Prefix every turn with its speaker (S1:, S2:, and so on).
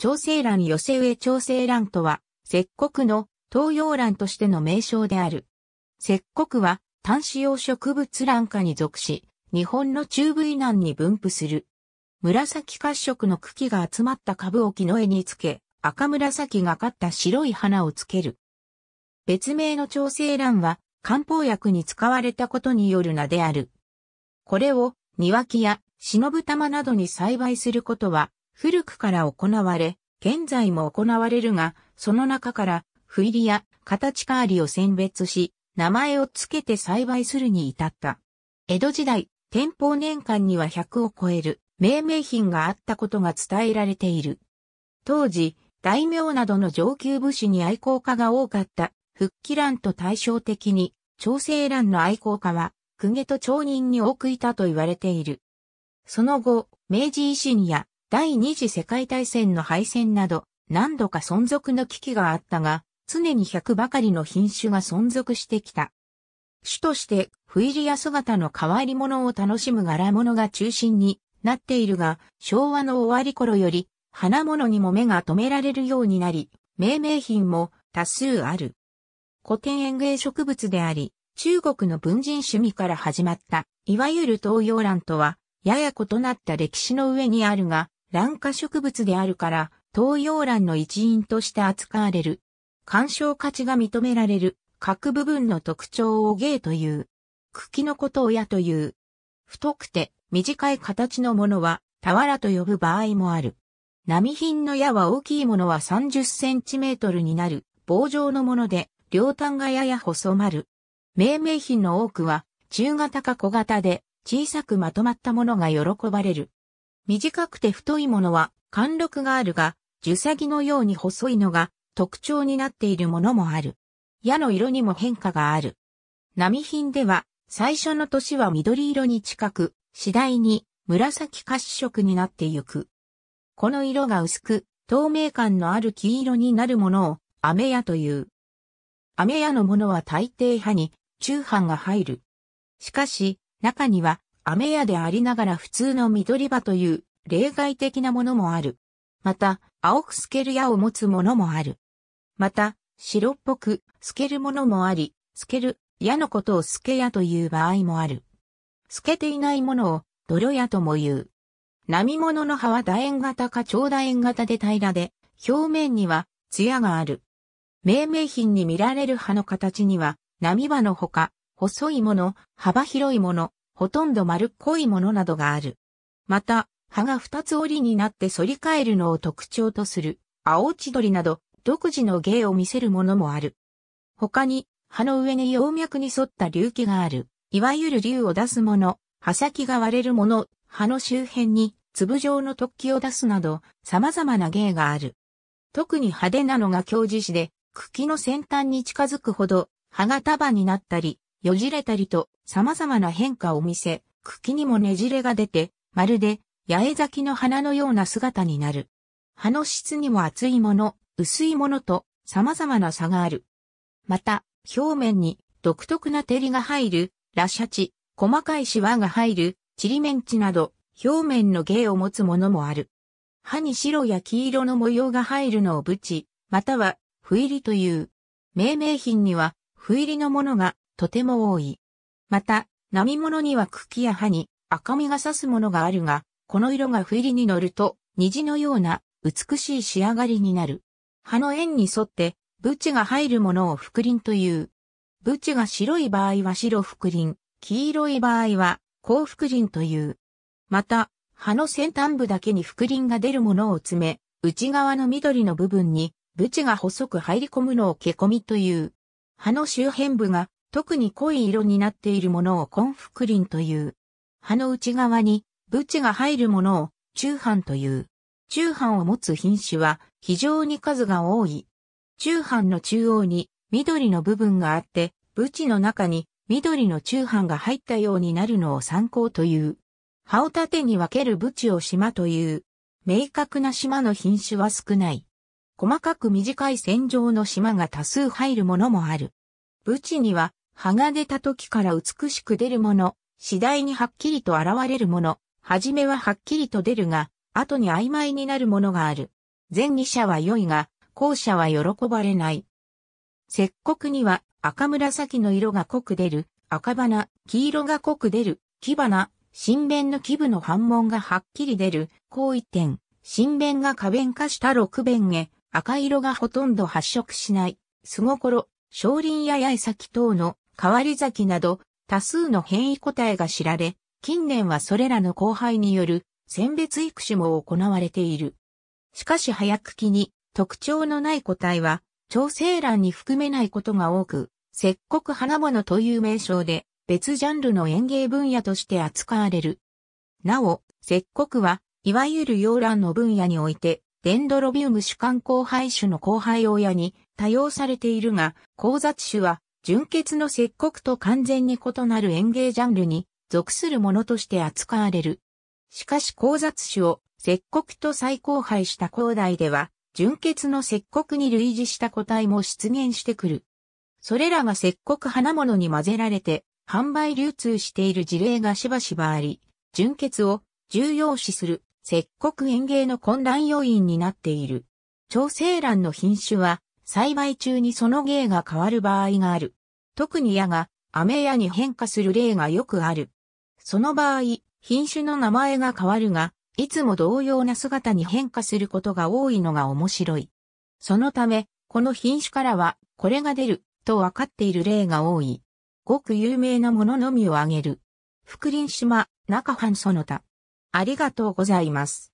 S1: 調整欄寄せ植え調整欄とは、石国の東洋卵としての名称である。石国は単子葉植物卵下に属し、日本の中部以南に分布する。紫褐色の茎が集まった株を木の絵につけ、赤紫がかった白い花をつける。別名の調整卵は漢方薬に使われたことによる名である。これを庭木や忍玉などに栽培することは古くから行われ、現在も行われるが、その中から、不入りや形変わりを選別し、名前を付けて栽培するに至った。江戸時代、天保年間には100を超える命名品があったことが伝えられている。当時、大名などの上級武士に愛好家が多かった復帰乱と対照的に、朝政乱の愛好家は、公家と町人に多くいたと言われている。その後、明治維新や第二次世界大戦の敗戦など何度か存続の危機があったが、常に100ばかりの品種が存続してきた。種としてフイリや姿の変わり物を楽しむ柄物が中心になっているが、昭和の終わり頃より花物にも目が留められるようになり、命名品も多数ある。古典園芸植物であり、中国の文人趣味から始まった、いわゆる東洋蘭とは、やや異なった歴史の上にあるが、卵化植物であるから、東洋卵の一員として扱われる。干渉価値が認められる各部分の特徴を芸という。茎のことを矢という。太くて短い形のものは俵と呼ぶ場合もある。波品の矢は大きいものは30センチメートルになる棒状のもので、両端がやや細まる。命名品の多くは中型か小型で小さくまとまったものが喜ばれる。短くて太いものは貫禄があるが、樹サギのように細いのが特徴になっているものもある。矢の色にも変化がある。波品では、最初の年は緑色に近く、次第に紫褐色になってゆく。この色が薄く、透明感のある黄色になるものを、飴矢という。飴矢のものは大抵派に、中飯が入る。しかし、中には、飴矢でありながら普通の緑葉という例外的なものもある。また、青く透ける矢を持つものもある。また、白っぽく透けるものもあり、透ける矢のことを透け矢という場合もある。透けていないものを泥矢とも言う。波物の葉は楕円型か超楕円型で平らで、表面には艶がある。命名品に見られる葉の形には、波場のほか、細いもの、幅広いもの、ほとんど丸っこいものなどがある。また、葉が二つ折りになって反り返るのを特徴とする、青千鳥など、独自の芸を見せるものもある。他に、葉の上に葉脈に沿った隆起がある、いわゆる竜を出すもの、葉先が割れるもの、葉の周辺に粒状の突起を出すなど、様々な芸がある。特に派手なのが京授子で、茎の先端に近づくほど、葉が束になったり、よじれたりと、様々な変化を見せ、茎にもねじれが出て、まるで八重咲きの花のような姿になる。葉の質にも厚いもの、薄いものと様々な差がある。また、表面に独特な照りが入る、ラシャチ、細かいシワが入る、チリメンチなど、表面の芸を持つものもある。歯に白や黄色の模様が入るのをブチ、または、不入りという。命名品には、不入りのものがとても多い。また、波物には茎や葉に赤みが差すものがあるが、この色が不入りに乗ると、虹のような美しい仕上がりになる。葉の円に沿って、ブチが入るものを覆輪という。ブチが白い場合は白覆輪、黄色い場合は高覆輪という。また、葉の先端部だけに覆輪が出るものを詰め、内側の緑の部分に、ブチが細く入り込むのを毛込みという。葉の周辺部が特に濃い色になっているものを根覆輪という。葉の内側にブチが入るものを、中藩という。中藩を持つ品種は、非常に数が多い。中藩の中央に、緑の部分があって、ブチの中に、緑の中藩が入ったようになるのを参考という。葉を縦に分けるブチを島という。明確な島の品種は少ない。細かく短い線状の島が多数入るものもある。ブチには、葉が出た時から美しく出るもの、次第にはっきりと現れるもの、初めははっきりと出るが、後に曖昧になるものがある。前二者は良いが、後者は喜ばれない。石刻には赤紫の色が濃く出る、赤花、黄色が濃く出る、木花、新弁の基部の反紋がはっきり出る、好う一点、新弁が花弁化した六弁へ、赤色がほとんど発色しない、すごころ、少林や八重咲等の変わり咲きなど、多数の変異個体が知られ、近年はそれらの交配による選別育種も行われている。しかし早茎に特徴のない個体は調整欄に含めないことが多く、石刻花物という名称で別ジャンルの園芸分野として扱われる。なお、石刻は、いわゆる洋卵の分野において、デンドロビウム主観交配種の交配親に多用されているが、交雑種は、純血の石刻と完全に異なる園芸ジャンルに属するものとして扱われる。しかし交雑種を石国と再交配した高台では、純血の石国に類似した個体も出現してくる。それらが石国花物に混ぜられて、販売流通している事例がしばしばあり、純血を重要視する石国園芸の混乱要因になっている。調整卵の品種は、栽培中にその芸が変わる場合がある。特に矢が、飴矢に変化する例がよくある。その場合、品種の名前が変わるが、いつも同様な姿に変化することが多いのが面白い。そのため、この品種からは、これが出る、と分かっている例が多い。ごく有名なもののみを挙げる。福林島、中藩その他。ありがとうございます。